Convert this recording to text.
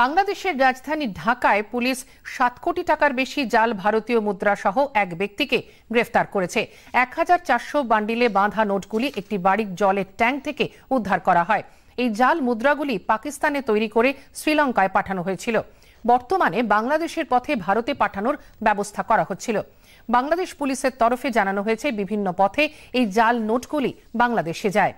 বাংলাদেশের রাজধানী ঢাকায় পুলিশ সাত কোটি টাকার বেশি জাল ভারতীয় মুদ্রা সহ এক ব্যক্তিকে গ্রেফতার করেছে এক হাজার চারশো বান্ডিলে বাঁধা নোটগুলি একটি বাড়ির জলের ট্যাঙ্ক থেকে উদ্ধার করা হয় এই জাল মুদ্রাগুলি পাকিস্তানে তৈরি করে শ্রীলঙ্কায় পাঠানো হয়েছিল বর্তমানে বাংলাদেশের পথে ভারতে পাঠানোর ব্যবস্থা করা হচ্ছিল বাংলাদেশ পুলিশের তরফে জানানো হয়েছে বিভিন্ন পথে এই জাল নোটগুলি বাংলাদেশে যায়